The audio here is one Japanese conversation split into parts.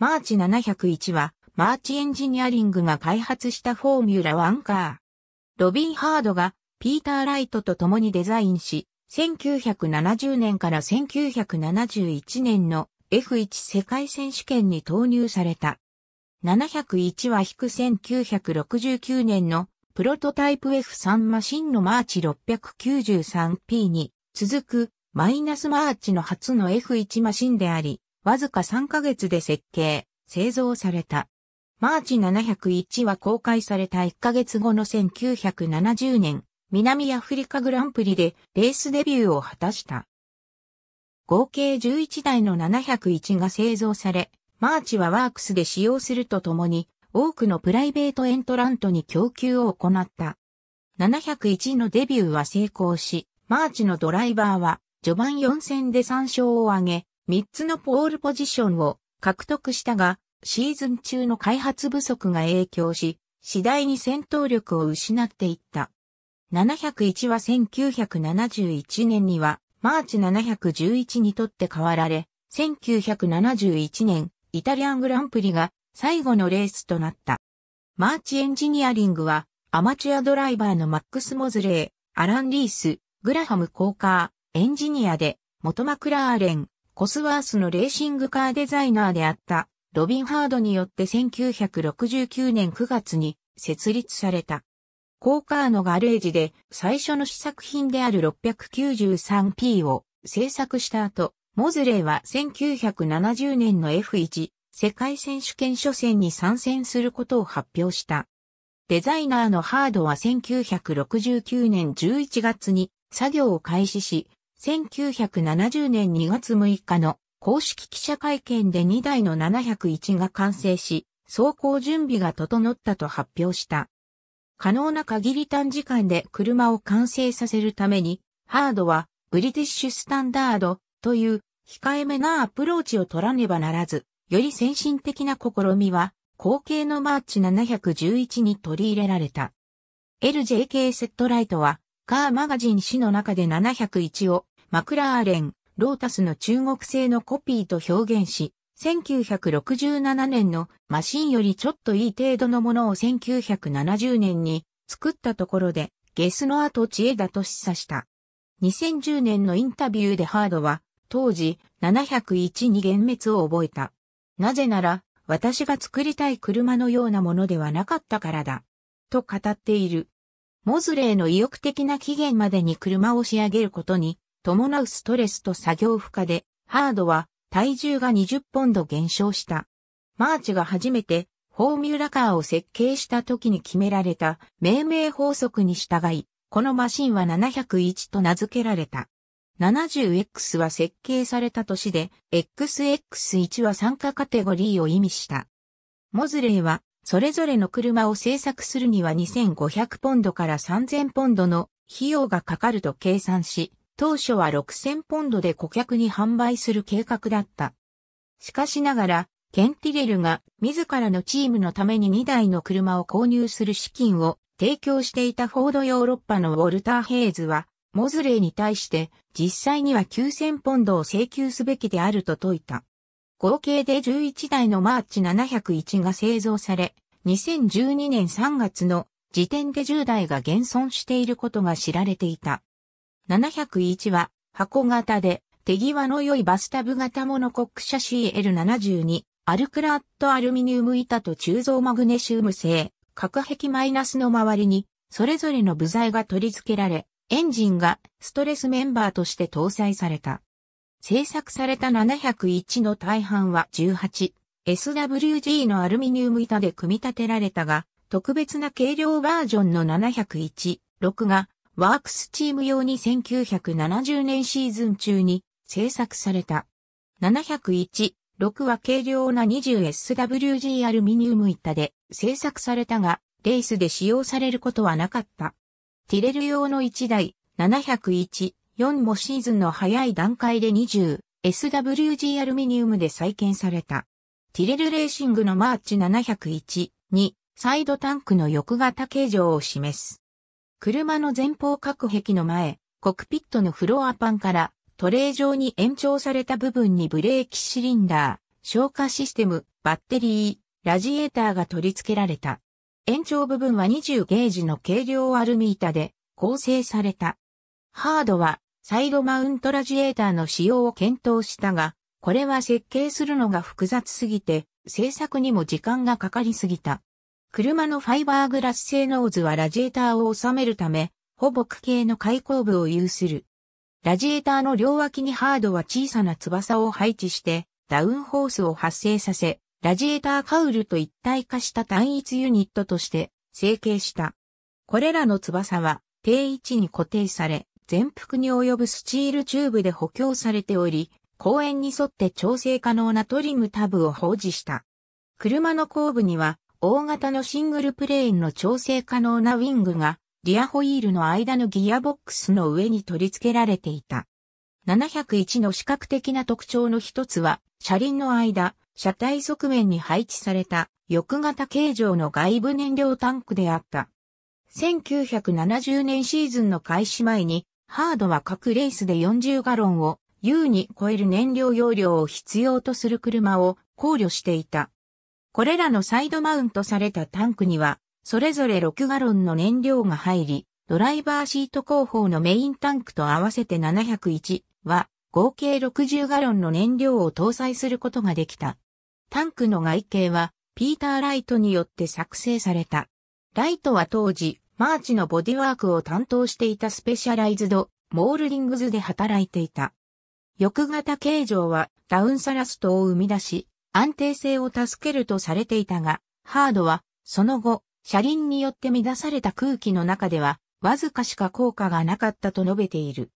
マーチ701は、マーチエンジニアリングが開発したフォーミュラワンカー。ロビン・ハードが、ピーター・ライトと共にデザインし、1970年から1971年の F1 世界選手権に投入された。701は引く1969年のプロトタイプ F3 マシンのマーチ 693P に続くマイナスマーチの初の F1 マシンであり、わずか3ヶ月で設計、製造された。マーチ701は公開された1ヶ月後の1970年、南アフリカグランプリでレースデビューを果たした。合計11台の701が製造され、マーチはワークスで使用するとともに、多くのプライベートエントラントに供給を行った。701のデビューは成功し、マーチのドライバーは序盤4戦で3勝を挙げ、3つのポールポジションを獲得したが、シーズン中の開発不足が影響し、次第に戦闘力を失っていった。701は1971年には、マーチ711にとって変わられ、1971年、イタリアングランプリが最後のレースとなった。マーチエンジニアリングは、アマチュアドライバーのマックス・モズレー、アラン・リース、グラハム・コーカー、エンジニアで、元マクラーレン、コスワースのレーシングカーデザイナーであったロビン・ハードによって1969年9月に設立された。コーカーのガレージで最初の試作品である 693P を制作した後、モズレーは1970年の F1 世界選手権初戦に参戦することを発表した。デザイナーのハードは1969年11月に作業を開始し、1970年2月6日の公式記者会見で2台の701が完成し、走行準備が整ったと発表した。可能な限り短時間で車を完成させるために、ハードはブリティッシュスタンダードという控えめなアプローチを取らねばならず、より先進的な試みは、後継のマーチ711に取り入れられた。LJK セットライトは、カーマガジン誌の中で701をマクラーレン、ロータスの中国製のコピーと表現し、1967年のマシンよりちょっといい程度のものを1970年に作ったところで、ゲスの後知恵だと示唆した。2010年のインタビューでハードは、当時701に幻滅を覚えた。なぜなら、私が作りたい車のようなものではなかったからだ。と語っている。モズレーの意欲的な期限までに車を仕上げることに伴うストレスと作業負荷で、ハードは体重が20ポンド減少した。マーチが初めてフォーミュラカーを設計した時に決められた命名法則に従い、このマシンは701と名付けられた。70X は設計された年で、XX1 は参加カテゴリーを意味した。モズレイは、それぞれの車を製作するには2500ポンドから3000ポンドの費用がかかると計算し、当初は6000ポンドで顧客に販売する計画だった。しかしながら、ケンティレルが自らのチームのために2台の車を購入する資金を提供していたフォードヨーロッパのウォルター・ヘイズは、モズレーに対して実際には9000ポンドを請求すべきであると説いた。合計で11台のマーチ701が製造され、2012年3月の時点で10台が現存していることが知られていた。701は箱型で手際の良いバスタブ型モノコック車 CL72 アルクラットアルミニウム板と鋳造マグネシウム製核壁マイナスの周りにそれぞれの部材が取り付けられエンジンがストレスメンバーとして搭載された。製作された701の大半は 18SWG のアルミニウム板で組み立てられたが、特別な軽量バージョンの701、6がワークスチーム用に1970年シーズン中に製作された。701、6は軽量な 20SWG アルミニウム板で製作されたが、レースで使用されることはなかった。ティレル用の1台、701、4もシーズンの早い段階で 20SWG アルミニウムで再建された。ティレルレーシングのマーチ701、2、サイドタンクの翼型形状を示す。車の前方各壁の前、コクピットのフロアパンからトレー状に延長された部分にブレーキシリンダー、消火システム、バッテリー、ラジエーターが取り付けられた。延長部分は20ゲージの軽量アルミ板で構成された。ハードはサイドマウントラジエーターの使用を検討したが、これは設計するのが複雑すぎて、製作にも時間がかかりすぎた。車のファイバーグラス製ノーズはラジエーターを収めるため、ほぼ区形の開口部を有する。ラジエーターの両脇にハードは小さな翼を配置して、ダウンホースを発生させ、ラジエーターカウルと一体化した単一ユニットとして成形した。これらの翼は定位置に固定され、全幅に及ぶスチールチューブで補強されており、公園に沿って調整可能なトリムタブを保持した。車の後部には大型のシングルプレーンの調整可能なウィングが、リアホイールの間のギアボックスの上に取り付けられていた。701の視覚的な特徴の一つは、車輪の間、車体側面に配置された、翼型形状の外部燃料タンクであった。1970年シーズンの開始前に、ハードは各レースで40ガロンを優に超える燃料容量を必要とする車を考慮していた。これらのサイドマウントされたタンクには、それぞれ6ガロンの燃料が入り、ドライバーシート後方のメインタンクと合わせて701は、合計60ガロンの燃料を搭載することができた。タンクの外形は、ピーター・ライトによって作成された。ライトは当時、マーチのボディワークを担当していたスペシャライズド、モールディングズで働いていた。翼型形状はダウンサラストを生み出し、安定性を助けるとされていたが、ハードは、その後、車輪によって乱された空気の中では、わずかしか効果がなかったと述べている。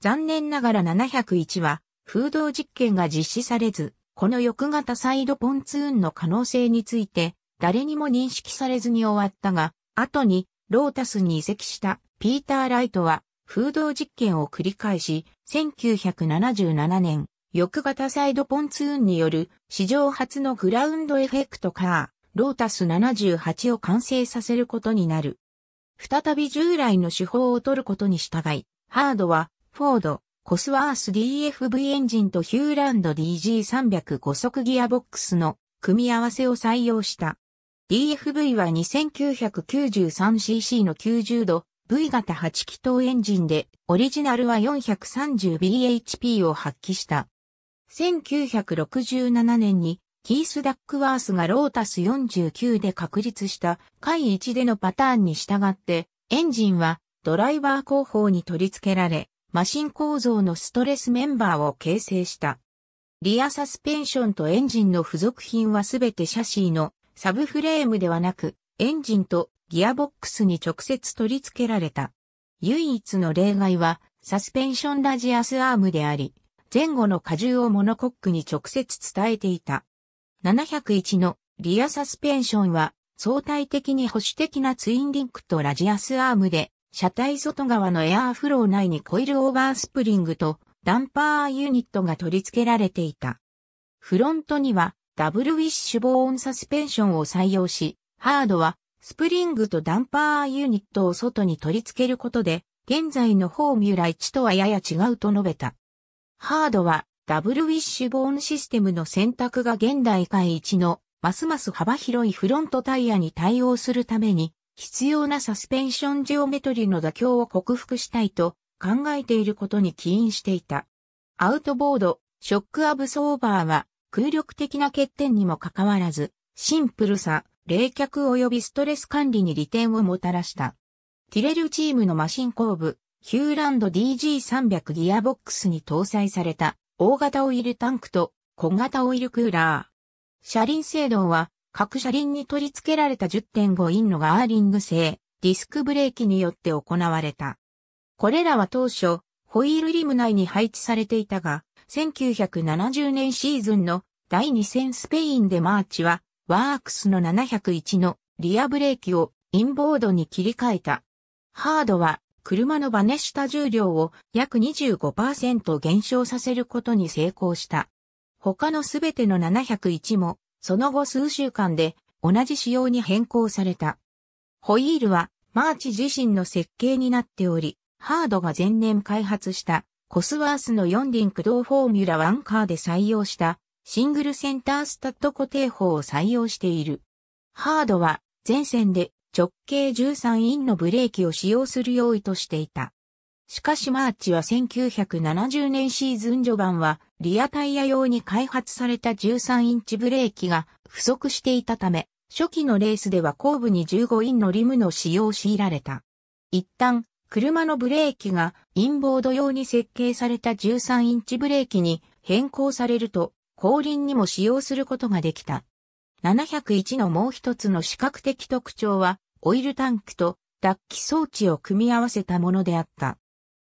残念ながら701は、風洞実験が実施されず、この翌型サイドポンツーンの可能性について、誰にも認識されずに終わったが、後に、ロータスに移籍したピーター・ライトは、風洞実験を繰り返し、1977年、翼型サイドポンツーンによる史上初のグラウンドエフェクトカー、ロータス78を完成させることになる。再び従来の手法を取ることに従い、ハードはフォード、コスワース DFV エンジンとヒューランド DG305 速ギアボックスの組み合わせを採用した。DFV は 2993cc の90度 V 型8気筒エンジンで、オリジナルは 430bhp を発揮した。1967年にキース・ダックワースがロータス49で確立した回1でのパターンに従ってエンジンはドライバー後方に取り付けられマシン構造のストレスメンバーを形成した。リアサスペンションとエンジンの付属品はすべてシャシーのサブフレームではなくエンジンとギアボックスに直接取り付けられた。唯一の例外はサスペンションラジアスアームであり、前後の荷重をモノコックに直接伝えていた。701のリアサスペンションは相対的に保守的なツインリンクとラジアスアームで車体外側のエアーフロー内にコイルオーバースプリングとダンパーユニットが取り付けられていた。フロントにはダブルウィッシュボーンサスペンションを採用し、ハードはスプリングとダンパーユニットを外に取り付けることで、現在のフォーミュラ1とはやや違うと述べた。ハードはダブルウィッシュボーンシステムの選択が現代界一のますます幅広いフロントタイヤに対応するために必要なサスペンションジオメトリの妥協を克服したいと考えていることに起因していた。アウトボード、ショックアブソーバーは空力的な欠点にもかかわらずシンプルさ、冷却及びストレス管理に利点をもたらした。ティレルチームのマシン工部、ヒューランド DG300 ギアボックスに搭載された大型オイルタンクと小型オイルクーラー。車輪制動は各車輪に取り付けられた10.5インのガーリング製ディスクブレーキによって行われた。これらは当初ホイールリム内に配置されていたが、1970年シーズンの第2戦スペインでマーチはワークスの701のリアブレーキをインボードに切り替えた。ハードは車のバネした重量を約25%減少させることに成功した。他のすべての701も、その後数週間で同じ仕様に変更された。ホイールはマーチ自身の設計になっており、ハードが前年開発したコスワースの4輪駆動フォーミュラ1カーで採用したシングルセンタースタッド固定法を採用している。ハードは前線で直径13インのブレーキを使用する用意としていた。しかしマーチは1970年シーズン序盤はリアタイヤ用に開発された13インチブレーキが不足していたため、初期のレースでは後部に15インのリムの使用を強いられた。一旦、車のブレーキがインボード用に設計された13インチブレーキに変更されると後輪にも使用することができた。701のもう一つの視覚的特徴は、オイルタンクと脱気装置を組み合わせたものであった。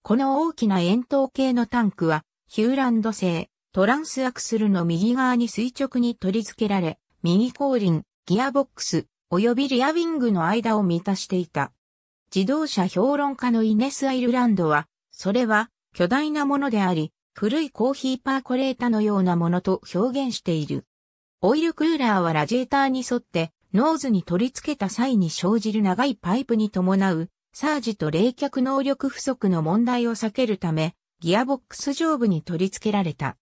この大きな円筒形のタンクは、ヒューランド製、トランスアクスルの右側に垂直に取り付けられ、右後輪、ギアボックス、及びリアウィングの間を満たしていた。自動車評論家のイネス・アイルランドは、それは巨大なものであり、古いコーヒーパーコレータのようなものと表現している。オイルクーラーはラジエーターに沿ってノーズに取り付けた際に生じる長いパイプに伴うサージと冷却能力不足の問題を避けるためギアボックス上部に取り付けられた。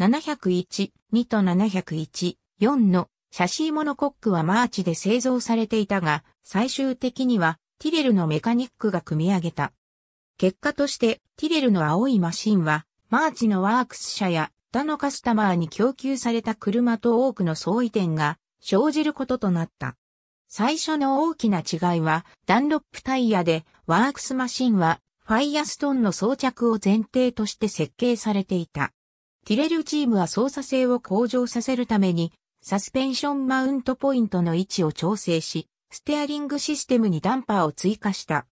701、2と701、4のシャシーモノコックはマーチで製造されていたが、最終的にはティレルのメカニックが組み上げた。結果としてティレルの青いマシンは、マーチのワークス社や他のカスタマーに供給された車と多くの相違点が生じることとなった。最初の大きな違いは、ダンロップタイヤで、ワークスマシンは、ファイアストーンの装着を前提として設計されていた。ティレルチームは操作性を向上させるために、サスペンションマウントポイントの位置を調整し、ステアリングシステムにダンパーを追加した。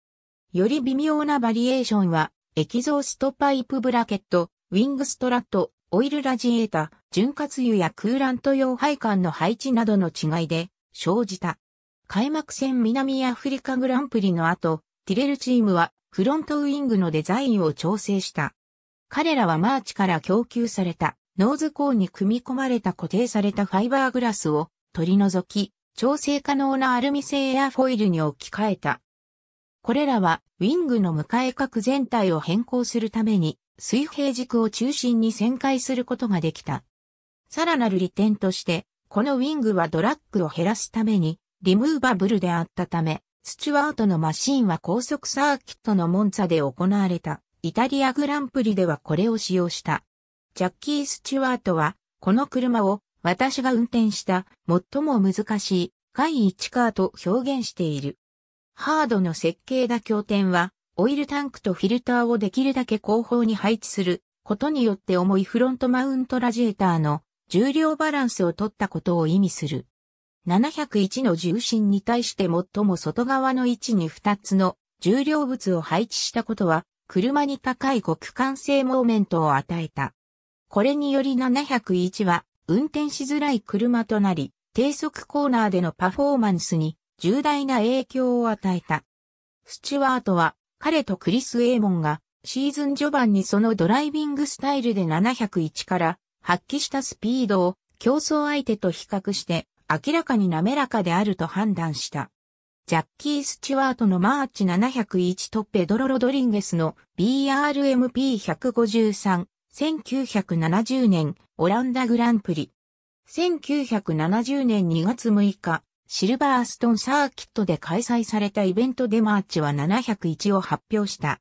より微妙なバリエーションは、液造ストパイプブラケット、ウィングストラット、オイルラジエータ、潤滑油やクーラント用配管の配置などの違いで生じた。開幕戦南アフリカグランプリの後、ティレルチームはフロントウィングのデザインを調整した。彼らはマーチから供給されたノーズコーンに組み込まれた固定されたファイバーグラスを取り除き、調整可能なアルミ製エアフォイルに置き換えた。これらはウィングの迎え角全体を変更するために水平軸を中心に旋回することができた。さらなる利点として、このウィングはドラッグを減らすために、リムーバブルであったため、スチュワートのマシンは高速サーキットのモンツァで行われた、イタリアグランプリではこれを使用した。ジャッキー・スチュワートは、この車を私が運転した最も難しい、回1カーと表現している。ハードの設計だ経典は、オイルタンクとフィルターをできるだけ後方に配置することによって重いフロントマウントラジエーターの重量バランスを取ったことを意味する。701の重心に対して最も外側の位置に2つの重量物を配置したことは、車に高い極寒性モーメントを与えた。これにより701は運転しづらい車となり、低速コーナーでのパフォーマンスに重大な影響を与えた。スチュワートは彼とクリス・エーモンがシーズン序盤にそのドライビングスタイルで701から発揮したスピードを競争相手と比較して明らかに滑らかであると判断した。ジャッキー・スチュワートのマーチ701ッペドロ・ロドリンゲスの BRMP153、1970年オランダグランプリ。1970年2月6日、シルバーストンサーキットで開催されたイベントでマーチは701を発表した。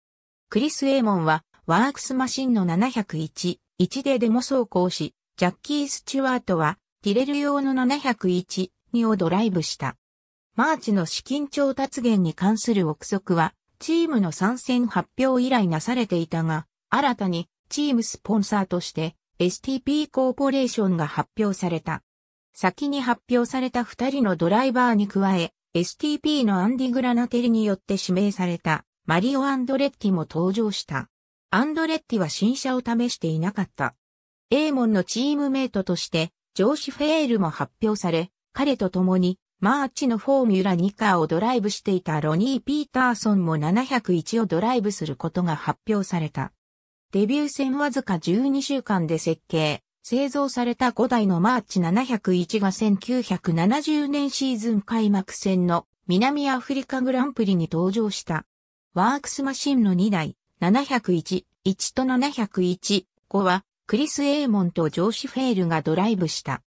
クリス・エーモンはワークスマシンの701、1でデモ走行し、ジャッキー・スチュワートはティレル用の701、2をドライブした。マーチの資金調達源に関する憶測は、チームの参戦発表以来なされていたが、新たにチームスポンサーとして STP コーポレーションが発表された。先に発表された二人のドライバーに加え、STP のアンディ・グラナテリによって指名されたマリオ・アンドレッティも登場した。アンドレッティは新車を試していなかった。エーモンのチームメイトとして、ジョーシ・フェールも発表され、彼と共にマーチのフォーミュラ2カーをドライブしていたロニー・ピーターソンも701をドライブすることが発表された。デビュー戦わずか12週間で設計、製造された5台のマーチ701が1970年シーズン開幕戦の南アフリカグランプリに登場した。ワークスマシンの2台、701、1と701、5は、クリス・エーモンとジョーシ・フェールがドライブした。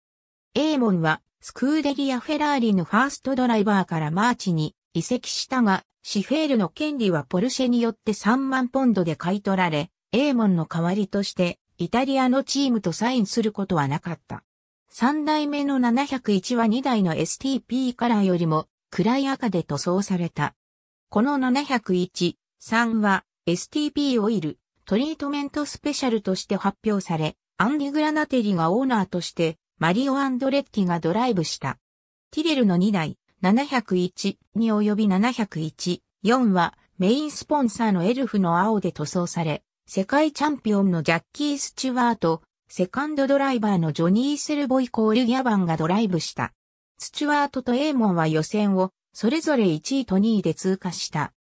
エーモンは、スクーデリア・フェラーリのファーストドライバーからマーチに移籍したが、シフェールの権利はポルシェによって3万ポンドで買い取られ、エーモンの代わりとして、イタリアのチームとサインすることはなかった。3代目の701は2台の STP カラーよりも暗い赤で塗装された。この701、3は STP オイルトリートメントスペシャルとして発表され、アンディ・グラナテリがオーナーとしてマリオ・アンドレッティがドライブした。ティレルの2台、701に及び701、4はメインスポンサーのエルフの青で塗装され、世界チャンピオンのジャッキー・スチュワート、セカンドドライバーのジョニー・セルボイコール・ギャバンがドライブした。スチュワートとエーモンは予選をそれぞれ1位と2位で通過した。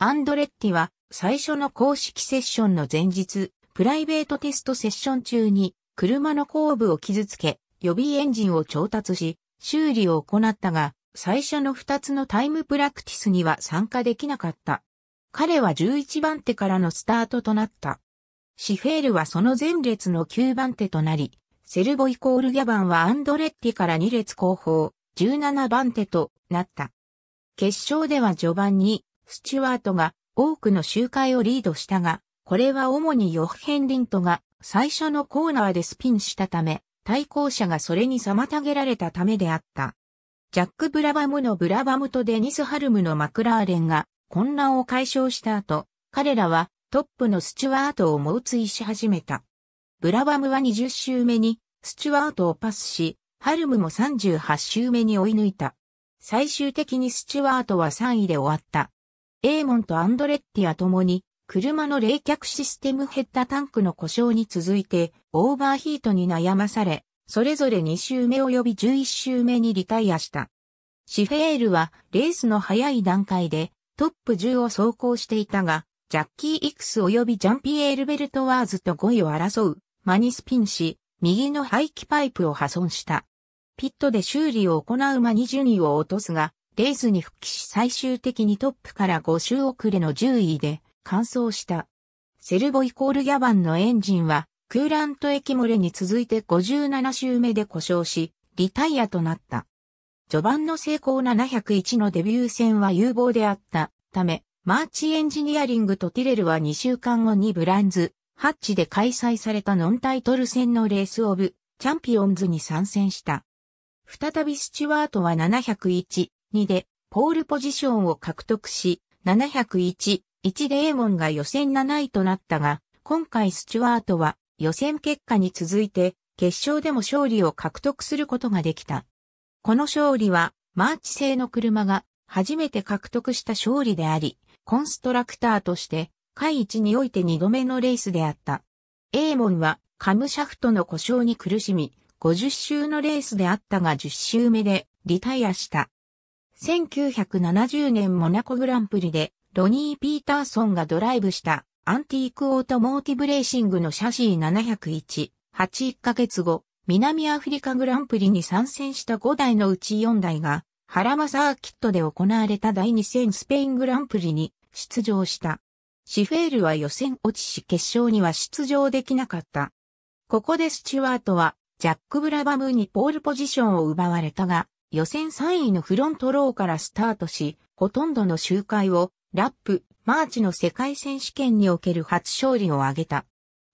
アンドレッティは最初の公式セッションの前日、プライベートテストセッション中に車の後部を傷つけ、予備エンジンを調達し、修理を行ったが、最初の2つのタイムプラクティスには参加できなかった。彼は11番手からのスタートとなった。シフェールはその前列の9番手となり、セルボイコールギャバンはアンドレッティから2列後方、17番手となった。決勝では序盤に、スチュワートが多くの周回をリードしたが、これは主にヨッヘンリントが最初のコーナーでスピンしたため、対向車がそれに妨げられたためであった。ジャック・ブラバムのブラバムとデニス・ハルムのマクラーレンが混乱を解消した後、彼らはトップのスチュワートを猛追し始めた。ブラバムは20周目にスチュワートをパスし、ハルムも38周目に追い抜いた。最終的にスチュワートは3位で終わった。エーモンとアンドレッティは共に、車の冷却システムヘッダタンクの故障に続いて、オーバーヒートに悩まされ、それぞれ2周目及び11周目にリタイアした。シフェールはレースの早い段階でトップ10を走行していたが、ジャッキー・イクス及びジャンピエール・ベルトワーズと5位を争う、マニスピンし、右の排気パイプを破損した。ピットで修理を行うマニ順位を落とすが、レースに復帰し最終的にトップから5周遅れの10位で完走した。セルボイコールギャバンのエンジンは、クーラント液漏れに続いて57周目で故障し、リタイアとなった。序盤の成功701のデビュー戦は有望であったため、マーチエンジニアリングとティレルは2週間後にブランズ、ハッチで開催されたノンタイトル戦のレースオブ、チャンピオンズに参戦した。再びスチュワートは701、2で、ポールポジションを獲得し、701、1でエーモンが予選7位となったが、今回スチュワートは予選結果に続いて、決勝でも勝利を獲得することができた。この勝利は、マーチ製の車が初めて獲得した勝利であり、コンストラクターとして、回一において二度目のレースであった。エーモンは、カムシャフトの故障に苦しみ、50周のレースであったが10周目でリタイアした。1970年モナコグランプリでロニー・ピーターソンがドライブしたアンティークオートモーティブレーシングのシャシー701、8 1ヶ月後、南アフリカグランプリに参戦した5台のうち4台が、ハラマサーキットで行われた第2戦スペイングランプリに出場した。シフェールは予選落ちし決勝には出場できなかった。ここでスチュワートは、ジャック・ブラバムにポールポジションを奪われたが、予選3位のフロントローからスタートし、ほとんどの周回を、ラップ、マーチの世界選手権における初勝利を挙げた。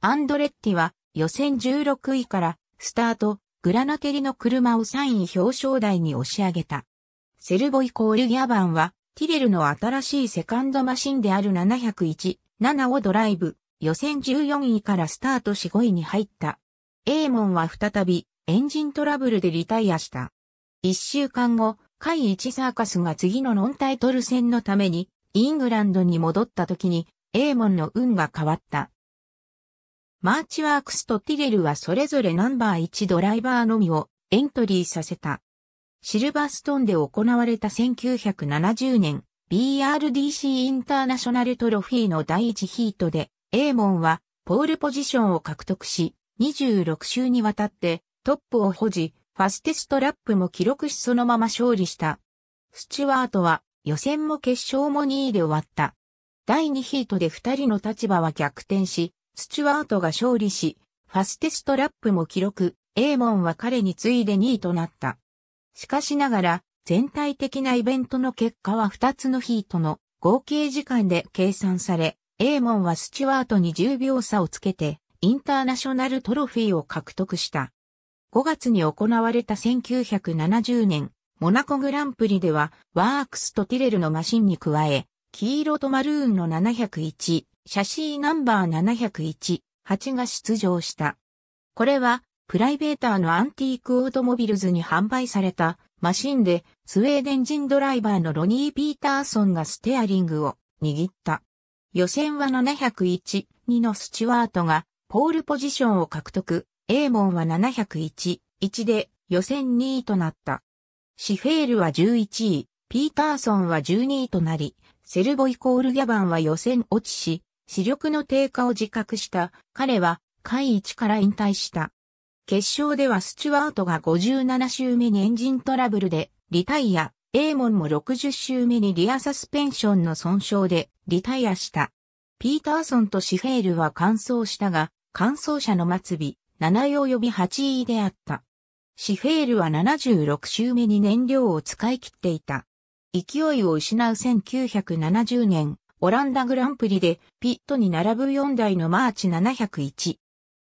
アンドレッティは予選16位からスタート、グラナテリの車を3位表彰台に押し上げた。セルボイコールギャバンは、ティレルの新しいセカンドマシンである701、7をドライブ、予選14位からスタートし5位に入った。エーモンは再び、エンジントラブルでリタイアした。一週間後、海一サーカスが次のノンタイトル戦のために、イングランドに戻った時に、エーモンの運が変わった。マーチワークスとティレルはそれぞれナンバー1ドライバーのみをエントリーさせた。シルバーストンで行われた1970年 BRDC インターナショナルトロフィーの第1ヒートで、エーモンはポールポジションを獲得し、26週にわたってトップを保持、ファステストラップも記録しそのまま勝利した。スチュワートは予選も決勝も2位で終わった。第2ヒートで2人の立場は逆転し、スチュワートが勝利し、ファステストラップも記録、エーモンは彼に次いで2位となった。しかしながら、全体的なイベントの結果は2つのヒートの合計時間で計算され、エーモンはスチュワートに10秒差をつけて、インターナショナルトロフィーを獲得した。5月に行われた1970年、モナコグランプリでは、ワークスとティレルのマシンに加え、黄色とマルーンの701、シャシーナンバー701、8が出場した。これは、プライベーターのアンティークオートモビルズに販売されたマシンで、スウェーデン人ドライバーのロニー・ピーターソンがステアリングを握った。予選は701、2のスチュワートがポールポジションを獲得、エーモンは701、1で予選2位となった。シフェールは11位、ピーターソンは12位となり、セルボイコールギャバンは予選落ちし、視力の低下を自覚した彼は会一から引退した。決勝ではスチュワートが57周目にエンジントラブルでリタイア、エーモンも60周目にリアサスペンションの損傷でリタイアした。ピーターソンとシフェールは完走したが、完走者の末尾、7位及び8位であった。シフェールは76周目に燃料を使い切っていた。勢いを失う1970年、オランダグランプリでピットに並ぶ4台のマーチ701。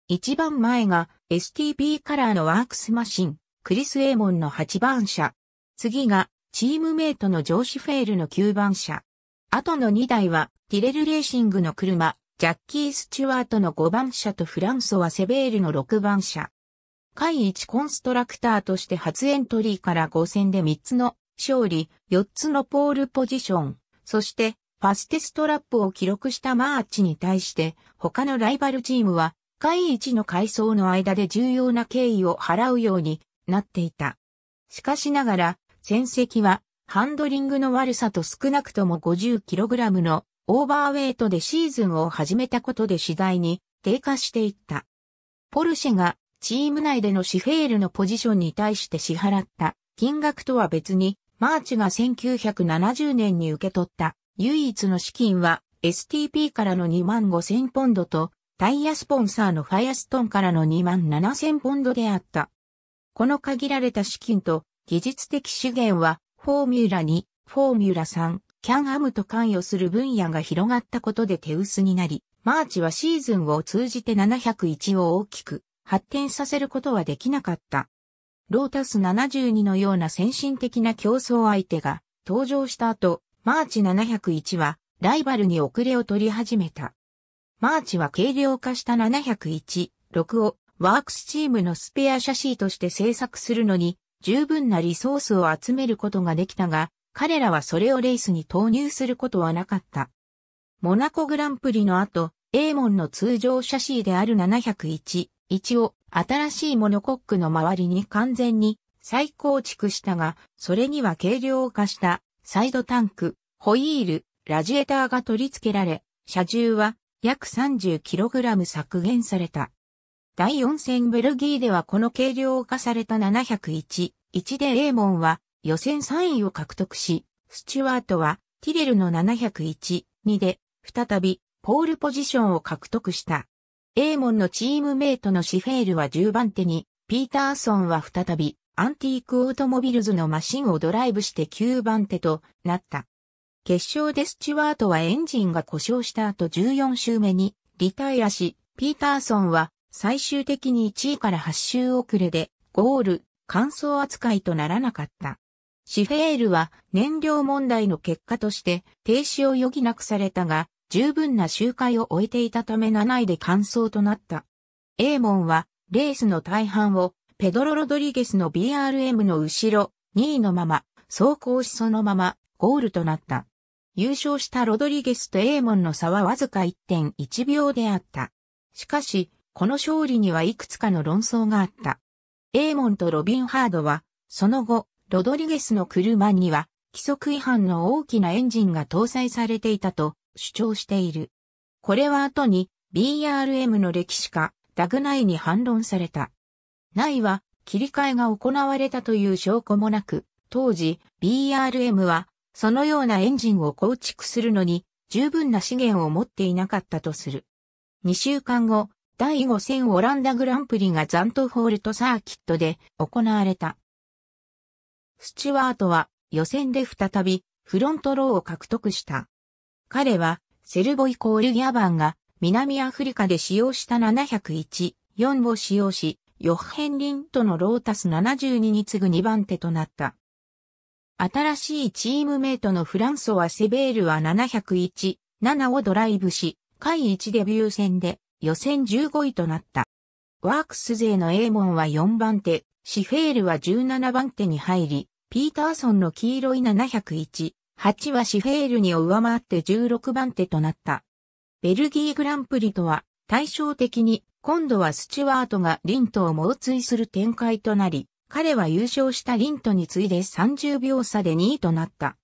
一番前が STB カラーのワークスマシン、クリス・エーモンの8番車。次がチームメイトのジョーシ・フェールの9番車。あとの2台はティレル・レーシングの車、ジャッキー・スチュワートの5番車とフランソワ・セベールの6番車。会一コンストラクターとして初エントリーから5戦で3つの勝利、4つのポールポジション、そしてファステストラップを記録したマーチに対して他のライバルチームは下位の階層の間で重要な敬意を払うようになっていた。しかしながら戦績はハンドリングの悪さと少なくとも 50kg のオーバーウェイトでシーズンを始めたことで次第に低下していった。ポルシェがチーム内でのシフェールのポジションに対して支払った金額とは別にマーチが1970年に受け取った唯一の資金は STP からの2万5千ポンドとタイヤスポンサーのファイアストンからの2万7千ポンドであった。この限られた資金と技術的資源はフォーミュラにフォーミュラ3、キャンアムと関与する分野が広がったことで手薄になり、マーチはシーズンを通じて701を大きく発展させることはできなかった。ロータス72のような先進的な競争相手が登場した後、マーチ701はライバルに遅れを取り始めた。マーチは軽量化した701、6をワークスチームのスペア写真として制作するのに十分なリソースを集めることができたが、彼らはそれをレースに投入することはなかった。モナコグランプリの後、エーモンの通常写真である701、1を新しいモノコックの周りに完全に再構築したが、それには軽量化したサイドタンク、ホイール、ラジエーターが取り付けられ、車重は約 30kg 削減された。第4戦ベルギーではこの軽量化された701、1でエーモンは予選3位を獲得し、スチュワートはティレルの701、2で再びポールポジションを獲得した。エーモンのチームメイトのシフェールは10番手に、ピーターソンは再びアンティークオートモビルズのマシンをドライブして9番手となった。決勝でスチュワートはエンジンが故障した後14周目にリタイアし、ピーターソンは最終的に1位から8周遅れでゴール、完走扱いとならなかった。シフェールは燃料問題の結果として停止を余儀なくされたが、十分な周回を終えていたため7位で完走となった。エーモンはレースの大半をペドロ・ロドリゲスの BRM の後ろ、2位のまま、走行しそのまま、ゴールとなった。優勝したロドリゲスとエーモンの差はわずか1.1秒であった。しかし、この勝利にはいくつかの論争があった。エーモンとロビン・ハードは、その後、ロドリゲスの車には、規則違反の大きなエンジンが搭載されていたと主張している。これは後に BRM の歴史家、ダグナイに反論された。ないは切り替えが行われたという証拠もなく、当時 BRM はそのようなエンジンを構築するのに十分な資源を持っていなかったとする。2週間後、第5戦オランダグランプリがザントホールトサーキットで行われた。スチュワートは予選で再びフロントローを獲得した。彼はセルボイコールギャバンが南アフリカで使用した701、4を使用し、ヨッヘンリンとのロータス72に次ぐ2番手となった。新しいチームメイトのフランソワ・セベールは701、7をドライブし、下1デビュー戦で予選15位となった。ワークス勢のエーモンは4番手、シフェールは17番手に入り、ピーターソンの黄色い701、8はシフェールにを上回って16番手となった。ベルギーグランプリとは対照的に今度はスチュワートがリントを猛追する展開となり、彼は優勝したリントに次いで30秒差で2位となった。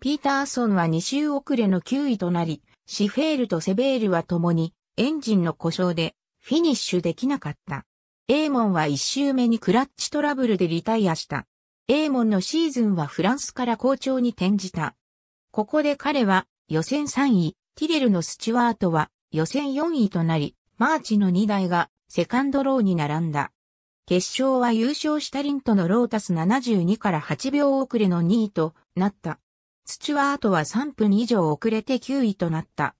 ピーターソンは2周遅れの9位となり、シフェールとセベールは共にエンジンの故障でフィニッシュできなかった。エーモンは1周目にクラッチトラブルでリタイアした。エーモンのシーズンはフランスから好調に転じた。ここで彼は予選3位、ティレルのスチュワートは予選4位となり、マーチの2台がセカンドローに並んだ。決勝は優勝したリントのロータス72から8秒遅れの2位となった。スチュワートは3分以上遅れて9位となった。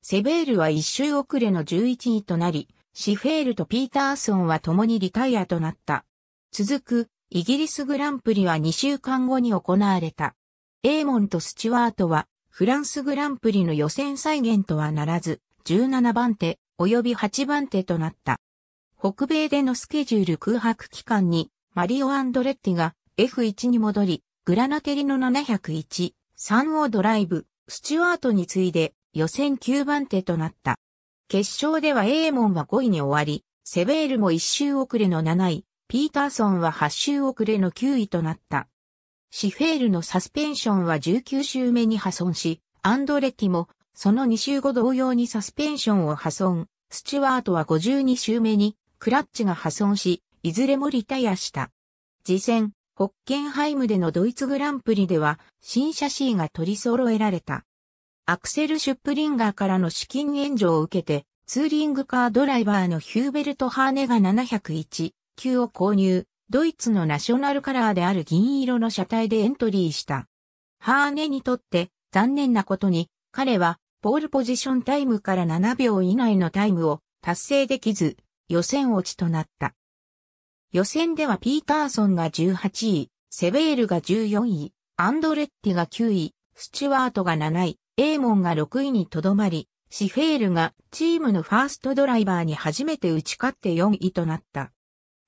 セベールは1周遅れの11位となり、シフェールとピーターソンは共にリタイアとなった。続く、イギリスグランプリは2週間後に行われた。エーモンとスチュワートは、フランスグランプリの予選再現とはならず、17番手、及び8番手となった。北米でのスケジュール空白期間に、マリオ・アンドレッティが F1 に戻り、グラナテリの701、3をドライブ、スチュワートに次いで予選9番手となった。決勝ではエーモンは5位に終わり、セベールも1周遅れの7位、ピーターソンは8周遅れの9位となった。シフェールのサスペンションは19周目に破損し、アンドレティもその2周後同様にサスペンションを破損、スチュワートは52周目にクラッチが破損し、いずれもリタイアした。次戦、ホッケンハイムでのドイツグランプリでは新車 C が取り揃えられた。アクセル・シュップリンガーからの資金援助を受けて、ツーリングカードライバーのヒューベルト・ハーネが701、級を購入、ドイツのナショナルカラーである銀色の車体でエントリーした。ハーネにとって残念なことに、彼はポールポジションタイムから7秒以内のタイムを達成できず、予選落ちとなった。予選ではピーターソンが18位、セベールが14位、アンドレッティが9位、スチュワートが7位、エーモンが6位にとどまり、シフェールがチームのファーストドライバーに初めて打ち勝って4位となった。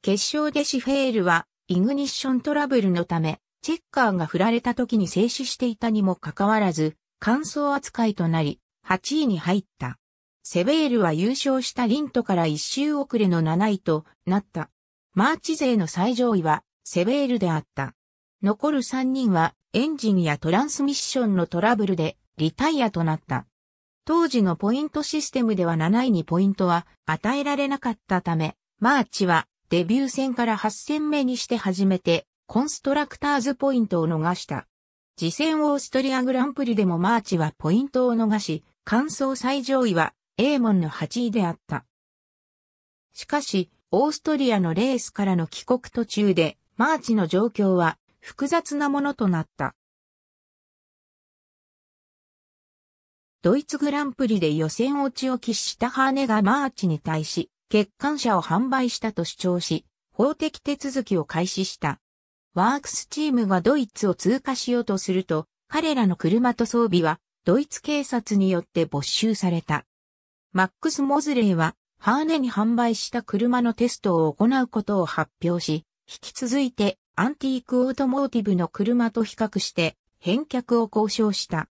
決勝でシフェールはイグニッショントラブルのため、チェッカーが振られた時に静止していたにもかかわらず、乾燥扱いとなり、8位に入った。セベールは優勝したリントから一周遅れの7位となった。マーチ勢の最上位はセベールであった。残る3人はエンジンやトランスミッションのトラブルでリタイアとなった。当時のポイントシステムでは7位にポイントは与えられなかったため、マーチはデビュー戦から8戦目にして初めてコンストラクターズポイントを逃した。次戦オーストリアグランプリでもマーチはポイントを逃し、完走最上位はエーモンの8位であった。しかし、オーストリアのレースからの帰国途中で、マーチの状況は複雑なものとなった。ドイツグランプリで予選落ちを喫したハーネがマーチに対し、欠陥車を販売したと主張し、法的手続きを開始した。ワークスチームがドイツを通過しようとすると、彼らの車と装備はドイツ警察によって没収された。マックス・モズレーは、ハーネに販売した車のテストを行うことを発表し、引き続いてアンティークオートモーティブの車と比較して返却を交渉した。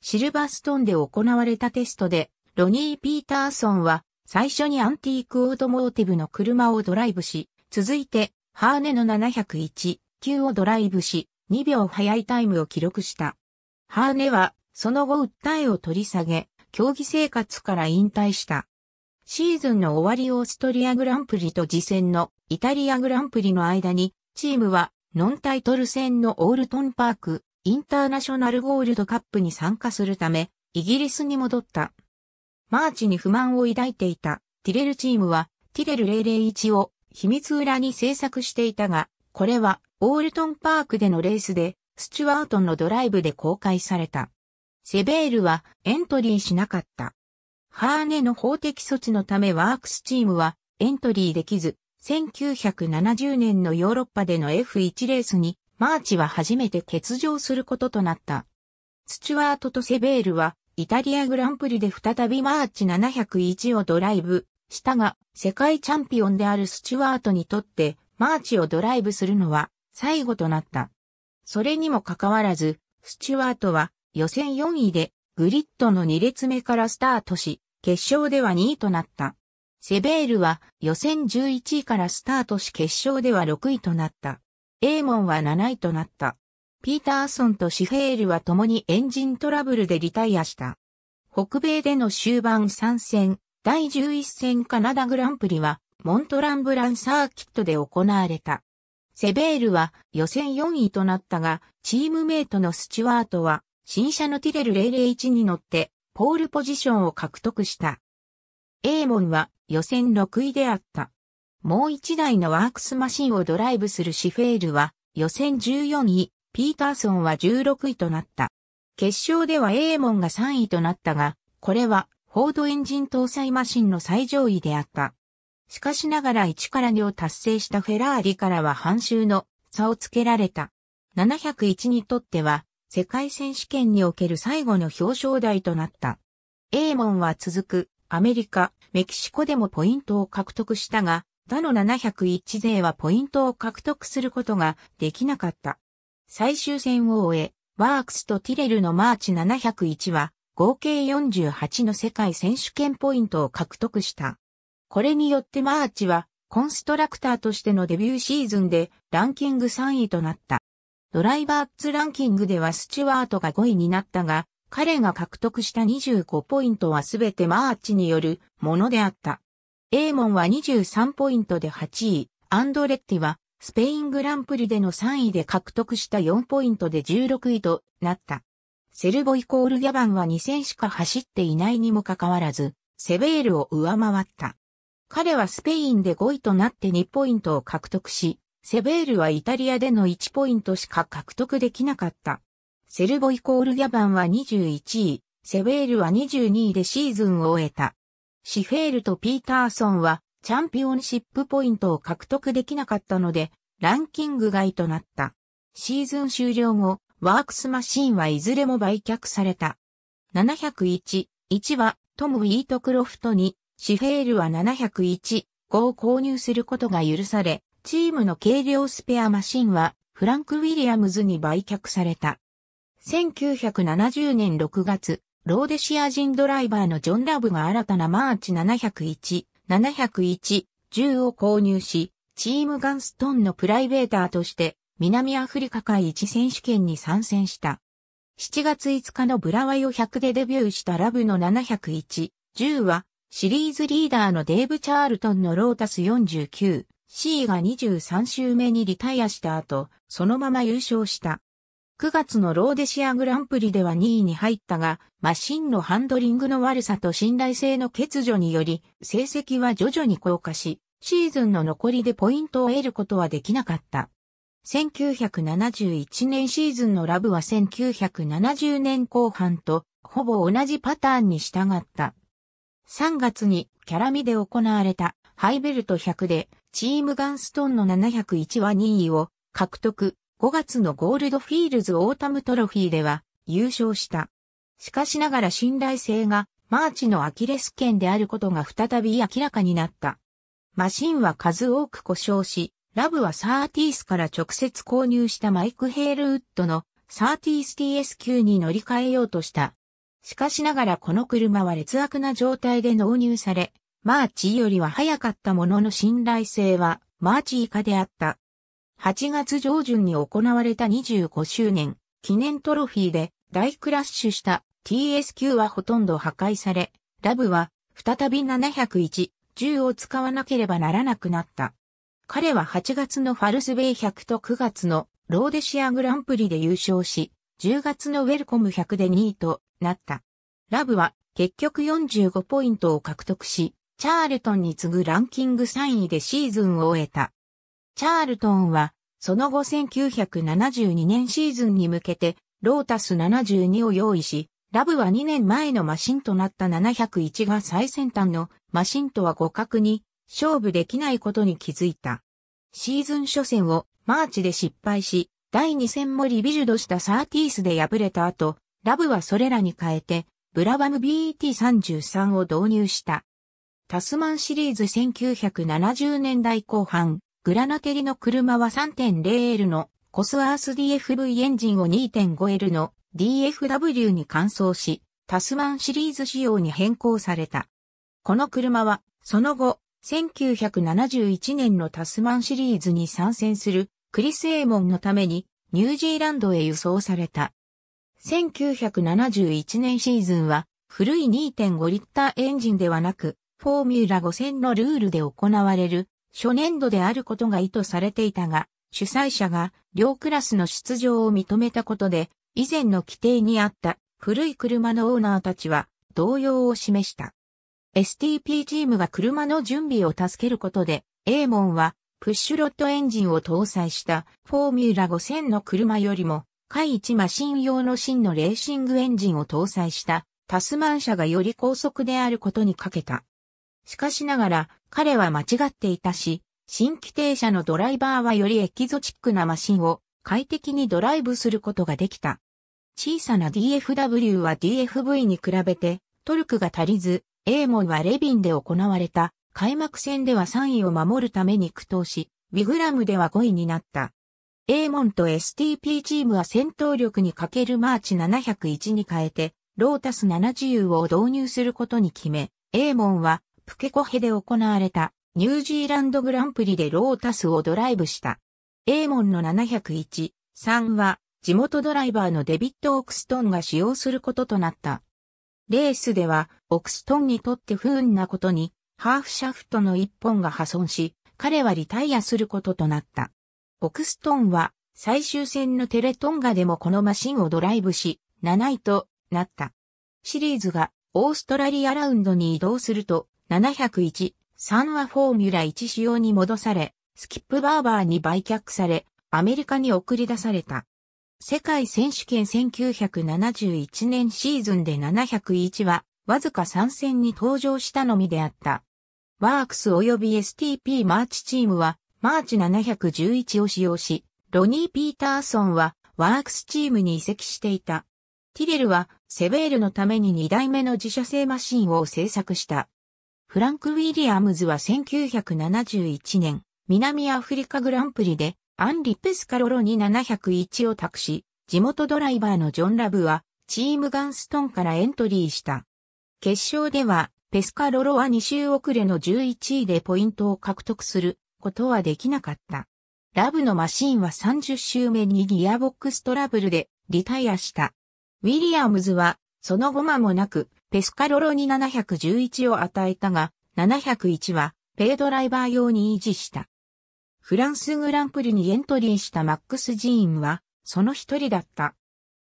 シルバーストンで行われたテストで、ロニー・ピーターソンは最初にアンティークオートモーティブの車をドライブし、続いてハーネの701、球をドライブし、2秒早いタイムを記録した。ハーネは、その後訴えを取り下げ、競技生活から引退した。シーズンの終わりオーストリアグランプリと次戦のイタリアグランプリの間に、チームはノンタイトル戦のオールトンパーク、インターナショナルゴールドカップに参加するため、イギリスに戻った。マーチに不満を抱いていたティレルチームは、ティレル001を秘密裏に制作していたが、これはオールトンパークでのレースで、スチュワートンのドライブで公開された。セベールはエントリーしなかった。ハーネの法的措置のためワークスチームはエントリーできず、1970年のヨーロッパでの F1 レースにマーチは初めて欠場することとなった。スチュワートとセベールはイタリアグランプリで再びマーチ701をドライブしたが、世界チャンピオンであるスチュワートにとってマーチをドライブするのは最後となった。それにもかかわらず、スチュワートは予選4位でグリッドの2列目からスタートし、決勝では2位となった。セベールは予選11位からスタートし決勝では6位となった。エーモンは7位となった。ピーターソンとシフェールは共にエンジントラブルでリタイアした。北米での終盤参戦、第11戦カナダグランプリは、モントランブランサーキットで行われた。セベールは予選4位となったが、チームメイトのスチュワートは、新車のティレル001に乗って、ポールポジションを獲得した。エーモンは予選6位であった。もう一台のワークスマシンをドライブするシフェールは予選14位、ピーターソンは16位となった。決勝ではエーモンが3位となったが、これはフォードエンジン搭載マシンの最上位であった。しかしながら1から2を達成したフェラーリからは半周の差をつけられた。701にとっては、世界選手権における最後の表彰台となった。エーモンは続く、アメリカ、メキシコでもポイントを獲得したが、他の701勢はポイントを獲得することができなかった。最終戦を終え、ワークスとティレルのマーチ701は、合計48の世界選手権ポイントを獲得した。これによってマーチは、コンストラクターとしてのデビューシーズンでランキング3位となった。ドライバーツランキングではスチュワートが5位になったが、彼が獲得した25ポイントはすべてマーチによるものであった。エーモンは23ポイントで8位、アンドレッティはスペイングランプリでの3位で獲得した4ポイントで16位となった。セルボイコールギャバンは2戦しか走っていないにもかかわらず、セベールを上回った。彼はスペインで5位となって2ポイントを獲得し、セベールはイタリアでの1ポイントしか獲得できなかった。セルボイコールギャバンは21位、セベールは22位でシーズンを終えた。シフェールとピーターソンはチャンピオンシップポイントを獲得できなかったので、ランキング外となった。シーズン終了後、ワークスマシンはいずれも売却された。701、1はトム・イート・クロフトにシフェールは701号を購入することが許され、チームの軽量スペアマシンはフランク・ウィリアムズに売却された。1970年6月、ローデシア人ドライバーのジョン・ラブが新たなマーチ701、701、10を購入し、チームガンストンのプライベーターとして南アフリカ会一選手権に参戦した。7月5日のブラワを100でデビューしたラブの701、10はシリーズリーダーのデーブ・チャールトンのロータス 49C が23周目にリタイアした後、そのまま優勝した。9月のローデシアグランプリでは2位に入ったが、マシンのハンドリングの悪さと信頼性の欠如により、成績は徐々に降下し、シーズンの残りでポイントを得ることはできなかった。1971年シーズンのラブは1970年後半と、ほぼ同じパターンに従った。3月にキャラミで行われたハイベルト100でチームガンストンの701は2位を獲得。5月のゴールドフィールズオータムトロフィーでは優勝した。しかしながら信頼性がマーチのアキレス腱であることが再び明らかになった。マシンは数多く故障し、ラブはサーティースから直接購入したマイク・ヘールウッドのサーティース t s 級に乗り換えようとしたしかしながらこの車は劣悪な状態で納入され、マーチよりは早かったものの信頼性はマーチ以下であった。8月上旬に行われた25周年記念トロフィーで大クラッシュした TSQ はほとんど破壊され、ラブは再び701、銃を使わなければならなくなった。彼は8月のファルスベイ100と9月のローデシアグランプリで優勝し、10月のウェルコム100で2位となった。ラブは結局45ポイントを獲得し、チャールトンに次ぐランキング3位でシーズンを終えた。チャールトンは、その後1972年シーズンに向けて、ロータス72を用意し、ラブは2年前のマシンとなった701が最先端のマシンとは互角に勝負できないことに気づいた。シーズン初戦をマーチで失敗し、第2戦もリビジードしたサーティースで敗れた後、ラブはそれらに変えて、ブラバム BET33 を導入した。タスマンシリーズ1970年代後半、グラナテリの車は 3.0L のコスワース DFV エンジンを 2.5L の DFW に換装し、タスマンシリーズ仕様に変更された。この車は、その後、1971年のタスマンシリーズに参戦するクリス・エーモンのためにニュージーランドへ輸送された。1971年シーズンは古い2.5リッターエンジンではなく、フォーミュラ5000のルールで行われる初年度であることが意図されていたが、主催者が両クラスの出場を認めたことで、以前の規定にあった古い車のオーナーたちは動揺を示した。STP チームが車の準備を助けることで、エーモンはプッシュロットエンジンを搭載したフォーミュラ5000の車よりも、海一マシン用の真のレーシングエンジンを搭載したタスマン車がより高速であることにかけた。しかしながら彼は間違っていたし、新規停車のドライバーはよりエキゾチックなマシンを快適にドライブすることができた。小さな DFW は DFV に比べてトルクが足りず、エーモンはレビンで行われた開幕戦では3位を守るために苦闘し、ビグラムでは5位になった。エーモンと STP チームは戦闘力にかけるマーチ701に変えて、ロータス70を導入することに決め、エーモンはプケコヘで行われたニュージーランドグランプリでロータスをドライブした。エーモンの701、3は地元ドライバーのデビット・オクストンが使用することとなった。レースでは、オクストンにとって不運なことに、ハーフシャフトの一本が破損し、彼はリタイアすることとなった。オクストンは最終戦のテレトンガでもこのマシンをドライブし、7位となった。シリーズがオーストラリアラウンドに移動すると、701、3はフォーミュラ1仕様に戻され、スキップバーバーに売却され、アメリカに送り出された。世界選手権1971年シーズンで701は、わずか3戦に登場したのみであった。ワークス及び STP マーチチームは、マーチ711を使用し、ロニー・ピーターソンは、ワークスチームに移籍していた。ティレルは、セベールのために2代目の自社製マシンを製作した。フランク・ウィリアムズは1971年、南アフリカグランプリで、アンリ・ペスカロロに701を託し、地元ドライバーのジョン・ラブは、チームガンストンからエントリーした。決勝では、ペスカロロは2周遅れの11位でポイントを獲得することはできなかった。ラブのマシンは30周目にギアボックストラブルでリタイアした。ウィリアムズはその後間もなくペスカロロに711を与えたが、701はペイドライバー用に維持した。フランスグランプリにエントリーしたマックス・ジーンはその一人だった。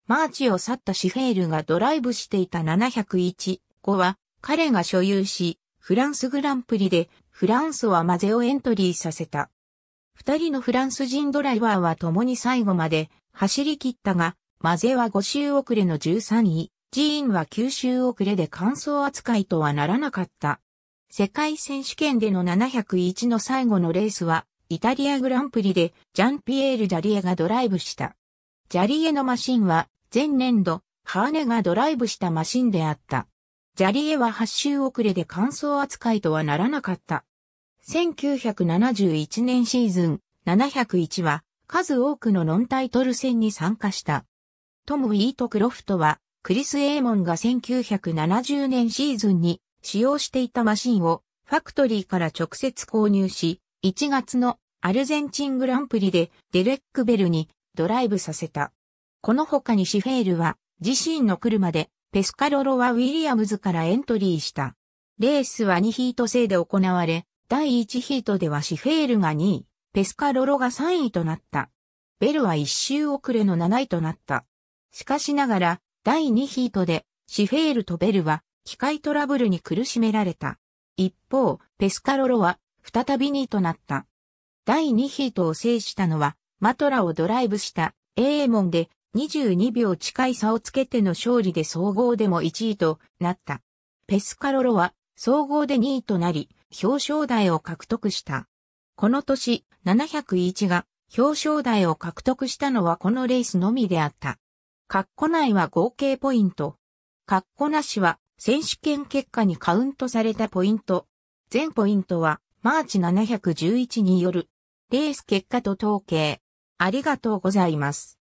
マーチを去ったシフェールがドライブしていた701、5は彼が所有し、フランスグランプリでフランスはマゼをエントリーさせた。二人のフランス人ドライバーは共に最後まで走り切ったが、マゼは5周遅れの13位、ジーンは9周遅れで感想扱いとはならなかった。世界選手権での701の最後のレースは、イタリアグランプリでジャンピエール・ジャリエがドライブした。ジャリエのマシンは前年度、ハーネがドライブしたマシンであった。ジャリエは8周遅れで乾燥扱いとはならなかった。1971年シーズン701は数多くのノンタイトル戦に参加した。トム・イート・クロフトはクリス・エーモンが1970年シーズンに使用していたマシンをファクトリーから直接購入し、1月のアルゼンチングランプリでデレック・ベルにドライブさせた。この他にシフェールは自身の車でペスカロロはウィリアムズからエントリーした。レースは2ヒート制で行われ、第1ヒートではシフェールが2位、ペスカロロが3位となった。ベルは1周遅れの7位となった。しかしながら、第2ヒートで、シフェールとベルは、機械トラブルに苦しめられた。一方、ペスカロロは、再び2位となった。第2ヒートを制したのは、マトラをドライブした、エーモンで、22秒近い差をつけての勝利で総合でも1位となった。ペスカロロは総合で2位となり、表彰台を獲得した。この年、701が表彰台を獲得したのはこのレースのみであった。カッコ内は合計ポイント。カッコなしは選手権結果にカウントされたポイント。全ポイントはマーチ711によるレース結果と統計。ありがとうございます。